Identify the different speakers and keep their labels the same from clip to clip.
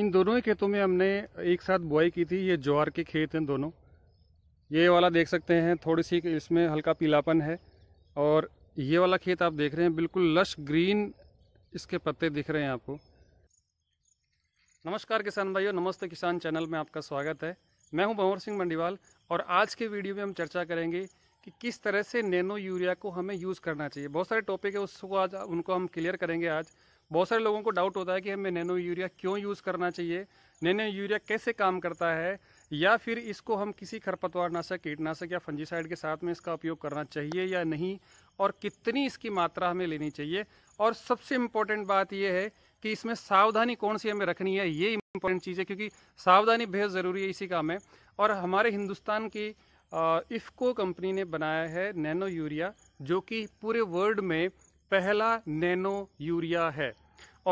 Speaker 1: इन दोनों ही खेतों में हमने एक साथ बुआई की थी ये ज्वार के खेत हैं दोनों ये वाला देख सकते हैं थोड़ी सी इसमें हल्का पीलापन है और ये वाला खेत आप देख रहे हैं बिल्कुल लश ग्रीन इसके पत्ते दिख रहे हैं आपको नमस्कार किसान भाइयों नमस्ते किसान चैनल में आपका स्वागत है मैं हूं भंवर सिंह मंडीवाल और आज के वीडियो में हम चर्चा करेंगे कि किस तरह से नैनो यूरिया को हमें यूज़ करना चाहिए बहुत सारे टॉपिक है उसको आज उनको हम क्लियर करेंगे आज बहुत सारे लोगों को डाउट होता है कि हमें नैनो यूरिया क्यों यूज़ करना चाहिए नैनो यूरिया कैसे काम करता है या फिर इसको हम किसी खरपतवार नाशक कीटनाशक या फंजीसाइड के साथ में इसका उपयोग करना चाहिए या नहीं और कितनी इसकी मात्रा हमें लेनी चाहिए और सबसे इम्पोर्टेंट बात यह है कि इसमें सावधानी कौन सी हमें रखनी है ये इम्पोर्टेंट चीज़ है क्योंकि सावधानी बेहद ज़रूरी है इसी काम में और हमारे हिंदुस्तान की इफ़को कंपनी ने बनाया है नैनो यूरिया जो कि पूरे वर्ल्ड में पहला नैनो यूरिया है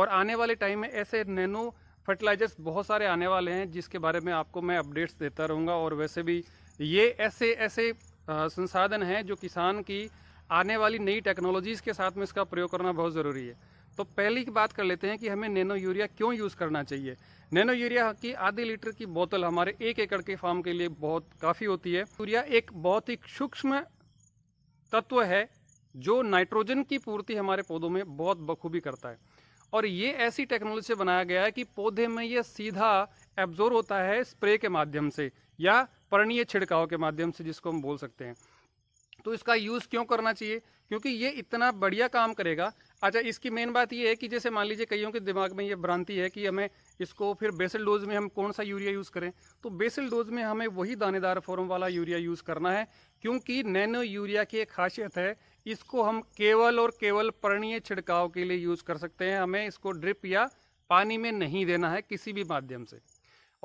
Speaker 1: और आने वाले टाइम में ऐसे नैनो फर्टिलाइजर्स बहुत सारे आने वाले हैं जिसके बारे में आपको मैं अपडेट्स देता रहूँगा और वैसे भी ये ऐसे ऐसे संसाधन हैं जो किसान की आने वाली नई टेक्नोलॉजीज़ के साथ में इसका प्रयोग करना बहुत ज़रूरी है तो पहली की बात कर लेते हैं कि हमें नैनो यूरिया क्यों यूज़ करना चाहिए नैनो यूरिया की आधे लीटर की बोतल हमारे एक एकड़ के फार्म के लिए बहुत काफ़ी होती है यूरिया एक बहुत ही सूक्ष्म तत्व है जो नाइट्रोजन की पूर्ति हमारे पौधों में बहुत बखूबी करता है और ये ऐसी टेक्नोलॉजी से बनाया गया है कि पौधे में ये सीधा एब्जोर्व होता है स्प्रे के माध्यम से या पर्णीय छिड़काव के माध्यम से जिसको हम बोल सकते हैं तो इसका यूज़ क्यों करना चाहिए क्योंकि ये इतना बढ़िया काम करेगा अच्छा इसकी मेन बात ये है कि जैसे मान लीजिए कईयों के दिमाग में ये भ्रांति है कि हमें इसको फिर बेसल डोज में हम कौन सा यूरिया यूज़ करें तो बेसल डोज में हमें वही दानेदार फॉर्म वाला यूरिया यूज़ करना है क्योंकि नैनो यूरिया की एक खासियत है इसको हम केवल और केवल पर्णीय छिड़काव के लिए यूज़ कर सकते हैं हमें इसको ड्रिप या पानी में नहीं देना है किसी भी माध्यम से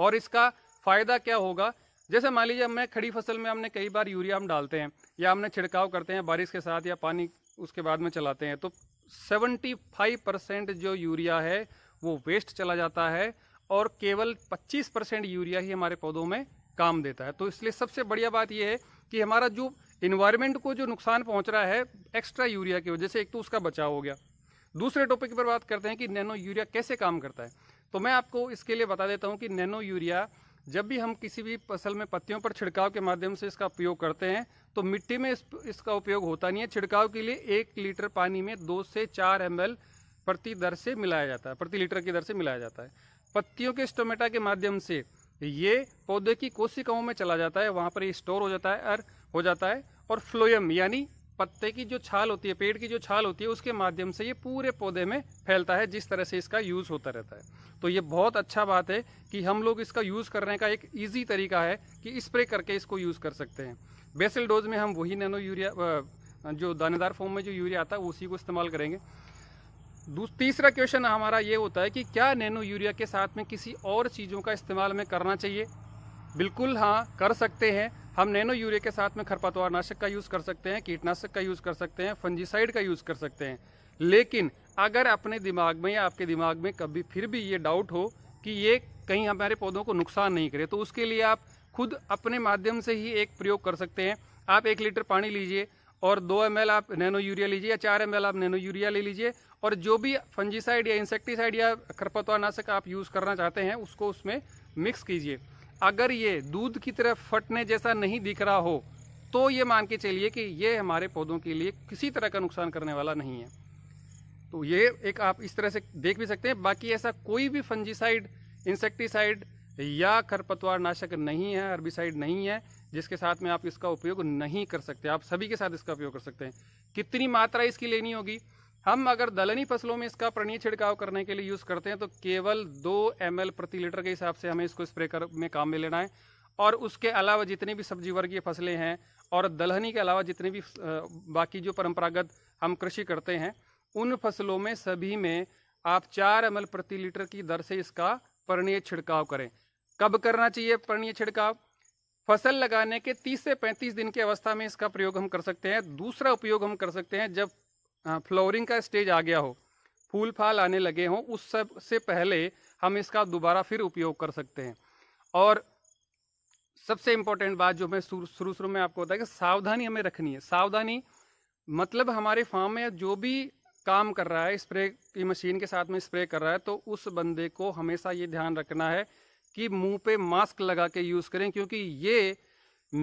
Speaker 1: और इसका फ़ायदा क्या होगा जैसे मान लीजिए हमें खड़ी फसल में हमने कई बार यूरिया हम डालते हैं या हमने छिड़काव करते हैं बारिश के साथ या पानी उसके बाद में चलाते हैं तो 75 परसेंट जो यूरिया है वो वेस्ट चला जाता है और केवल 25 परसेंट यूरिया ही हमारे पौधों में काम देता है तो इसलिए सबसे बढ़िया बात यह है कि हमारा जो इन्वायरमेंट को जो नुकसान पहुंच रहा है एक्स्ट्रा यूरिया की वजह से एक तो उसका बचाव हो गया दूसरे टॉपिक पर बात करते हैं कि नैनो यूरिया कैसे काम करता है तो मैं आपको इसके लिए बता देता हूँ कि नैनो यूरिया जब भी हम किसी भी फसल में पत्तियों पर छिड़काव के माध्यम से इसका उपयोग करते हैं तो मिट्टी में इस, इसका उपयोग होता नहीं है छिड़काव के लिए एक लीटर पानी में दो से चार एम प्रति दर से मिलाया जाता है प्रति लीटर की दर से मिलाया जाता है पत्तियों के स्टोमेटा के माध्यम से ये पौधे की कोशिकाओं में चला जाता है वहाँ पर ये स्टोर हो जाता है और हो जाता है और फ्लोयम यानी पत्ते की जो छाल होती है पेड़ की जो छाल होती है उसके माध्यम से ये पूरे पौधे में फैलता है जिस तरह से इसका यूज़ होता रहता है तो ये बहुत अच्छा बात है कि हम लोग इसका यूज़ करने का एक ईजी तरीका है कि स्प्रे करके इसको यूज़ कर सकते हैं बेसल डोज में हम वही नैनो यूरिया जो दानेदार फॉर्म में जो यूरिया आता है उसी को इस्तेमाल करेंगे तीसरा क्वेश्चन हमारा ये होता है कि क्या नैनो यूरिया के साथ में किसी और चीज़ों का इस्तेमाल में करना चाहिए बिल्कुल हाँ कर सकते हैं हम नैनो यूरिया के साथ में खरपतवार नाशक का यूज़ कर सकते हैं कीटनाशक का यूज़ कर सकते हैं फंजीसाइड का यूज़ कर सकते हैं लेकिन अगर अपने दिमाग में या आपके दिमाग में कभी फिर भी ये डाउट हो कि ये कहीं हमारे पौधों को नुकसान नहीं करे तो उसके लिए आप खुद अपने माध्यम से ही एक प्रयोग कर सकते हैं आप एक लीटर पानी लीजिए और दो एम आप नैनो यूरिया लीजिए या चार एम आप नैनो यूरिया ले लीजिए और जो भी फंजीसाइड या इंसेक्टिसाइड या खरपतवार नाशक आप यूज़ करना चाहते हैं उसको उसमें मिक्स कीजिए अगर ये दूध की तरह फटने जैसा नहीं दिख रहा हो तो ये मान के चलिए कि ये हमारे पौधों के लिए किसी तरह का नुकसान करने वाला नहीं है तो ये एक आप इस तरह से देख भी सकते हैं बाकी ऐसा कोई भी फंजीसाइड इंसेक्टिसाइड या खरपतवार नाशक नहीं है अर्बिसाइड नहीं है जिसके साथ में आप इसका उपयोग नहीं कर सकते आप सभी के साथ इसका उपयोग कर सकते हैं कितनी मात्रा इसकी लेनी होगी हम अगर दलहनी फसलों में इसका प्रणीय छिड़काव करने के लिए यूज़ करते हैं तो केवल दो एम प्रति लीटर के हिसाब से हमें इसको स्प्रे कर में काम में लेना है और उसके अलावा जितनी भी सब्जी वर्गीय फसलें हैं और दलहनी के अलावा जितनी भी बाकी जो परंपरागत हम कृषि करते हैं उन फसलों में सभी में आप चार एम प्रति लीटर की दर से इसका पर्णीय छिड़काव करें कब करना चाहिए पर्णीय छिड़काव फसल लगाने के 30 से 35 दिन की अवस्था में इसका प्रयोग हम कर सकते हैं दूसरा उपयोग हम कर सकते हैं जब फ्लोरिंग का स्टेज आ गया हो फूल फाल आने लगे हों उस सब से पहले हम इसका दोबारा फिर उपयोग कर सकते हैं और सबसे इम्पोर्टेंट बात जो मैं शुरू शुरू में आपको बताया कि सावधानी हमें रखनी है सावधानी मतलब हमारे फार्म में जो भी काम कर रहा है स्प्रे की मशीन के साथ में स्प्रे कर रहा है तो उस बंदे को हमेशा ये ध्यान रखना है कि मुंह पे मास्क लगा के यूज़ करें क्योंकि ये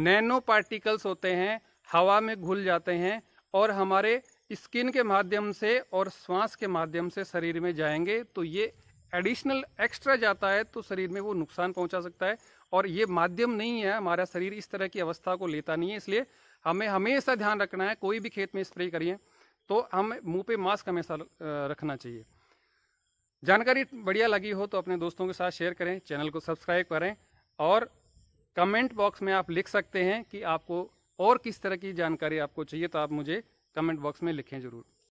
Speaker 1: नैनो पार्टिकल्स होते हैं हवा में घुल जाते हैं और हमारे स्किन के माध्यम से और श्वास के माध्यम से शरीर में जाएंगे तो ये एडिशनल एक्स्ट्रा जाता है तो शरीर में वो नुकसान पहुंचा सकता है और ये माध्यम नहीं है हमारा शरीर इस तरह की अवस्था को लेता नहीं है इसलिए हमें हमेशा ध्यान रखना है कोई भी खेत में स्प्रे करिए तो हम मुंह पे मास्क हमेशा रखना चाहिए जानकारी बढ़िया लगी हो तो अपने दोस्तों के साथ शेयर करें चैनल को सब्सक्राइब करें और कमेंट बॉक्स में आप लिख सकते हैं कि आपको और किस तरह की जानकारी आपको चाहिए तो आप मुझे कमेंट बॉक्स में लिखें ज़रूर